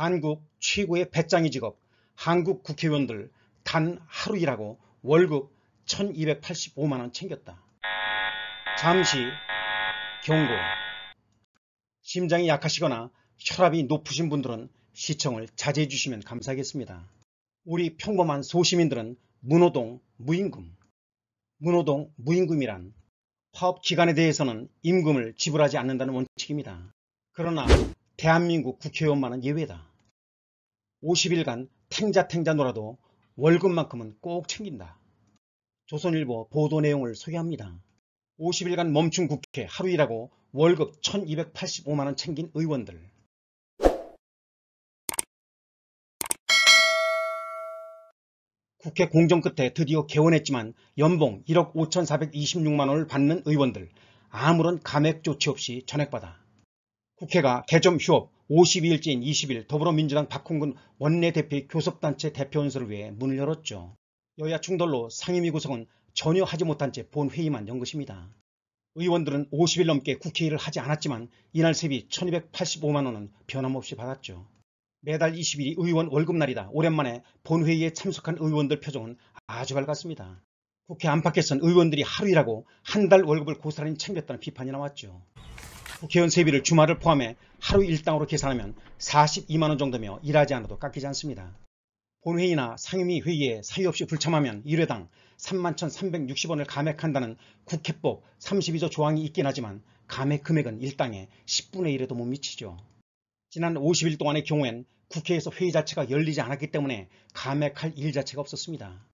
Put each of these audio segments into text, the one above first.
한국 최고의 배짱이 직업 한국 국회의원들 단 하루 일하고 월급 1285만원 챙겼다. 잠시 경고 심장이 약하시거나 혈압이 높으신 분들은 시청을 자제해 주시면 감사하겠습니다. 우리 평범한 소시민들은 문호동 무임금 문호동 무임금이란 파업기간에 대해서는 임금을 지불하지 않는다는 원칙입니다. 그러나 대한민국 국회의원만은 예외다. 50일간 탱자탱자 놀아도 월급만큼은 꼭 챙긴다. 조선일보 보도 내용을 소개합니다. 50일간 멈춘 국회 하루 일하고 월급 1285만원 챙긴 의원들 국회 공정 끝에 드디어 개원했지만 연봉 1억 5,426만원을 받는 의원들 아무런 감액 조치 없이 전액받아 국회가 개점 휴업 52일째인 20일 더불어민주당 박홍근 원내대표의 교섭단체 대표연설을 위해 문을 열었죠. 여야 충돌로 상임위 구성은 전혀 하지 못한 채 본회의만 연 것입니다. 의원들은 50일 넘게 국회의를 하지 않았지만 이날 세비 1285만원은 변함없이 받았죠. 매달 20일이 의원 월급날이다. 오랜만에 본회의에 참석한 의원들 표정은 아주 밝았습니다. 국회 안팎에선 의원들이 하루 일하고 한 달 월급을 고스란히 챙겼다는 비판이 나왔죠. 개헌 세비를 주말을 포함해 하루 일당으로 계산하면 42만원 정도며 일하지 않아도 깎이지 않습니다. 본회의나 상임위 회의에 사유 없이 불참하면 1회당 31,360원을 감액한다는 국회법 32조 조항이 있긴 하지만 감액 금액은 일당의 10분의 1에도 못 미치죠. 지난 50일 동안의 경우엔 국회에서 회의 자체가 열리지 않았기 때문에 감액할 일 자체가 없었습니다.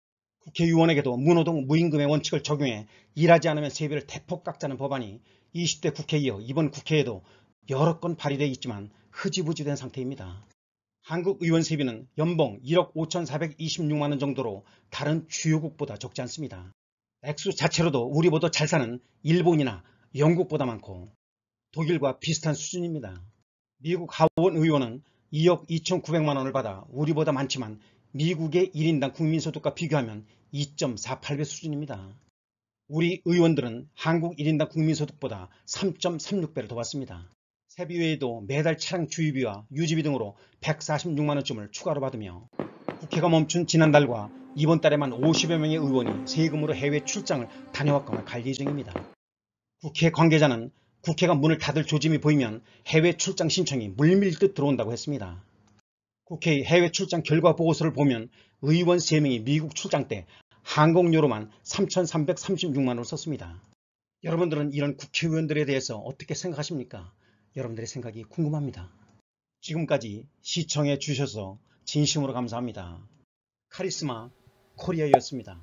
국회의원에게도 무노동 무임금의 원칙을 적용해 일하지 않으면 세비를 대폭 깎자는 법안이 20대 국회에 이어 이번 국회에도 여러 건발의되어 있지만 흐지부지된 상태입니다. 한국 의원 세비는 연봉 1억 5,426만원 정도로 다른 주요국보다 적지 않습니다. 액수 자체로도 우리보다 잘 사는 일본이나 영국보다 많고 독일과 비슷한 수준입니다. 미국 하원 의원은 2억 2,900만원을 받아 우리보다 많지만 미국의 1인당 국민소득과 비교하면 2.48배 수준입니다. 우리 의원들은 한국 1인당 국민소득보다 3.36배를 더 받습니다. 세비 외에도 매달 차량 주유비와 유지비 등으로 146만원쯤을 추가로 받으며 국회가 멈춘 지난달과 이번 달에만 50여 명의 의원이 세금으로 해외 출장을 다녀왔거나 갈 예정입니다. 국회 관계자는 국회가 문을 닫을 조짐이 보이면 해외 출장 신청이 물밀듯 들어온다고 했습니다. 국회 의 해외 출장 결과 보고서를 보면 의원 3명이 미국 출장 때 항공료로만 3,336만원을 썼습니다. 여러분들은 이런 국회의원들에 대해서 어떻게 생각하십니까? 여러분들의 생각이 궁금합니다. 지금까지 시청해 주셔서 진심으로 감사합니다. 카리스마 코리아였습니다.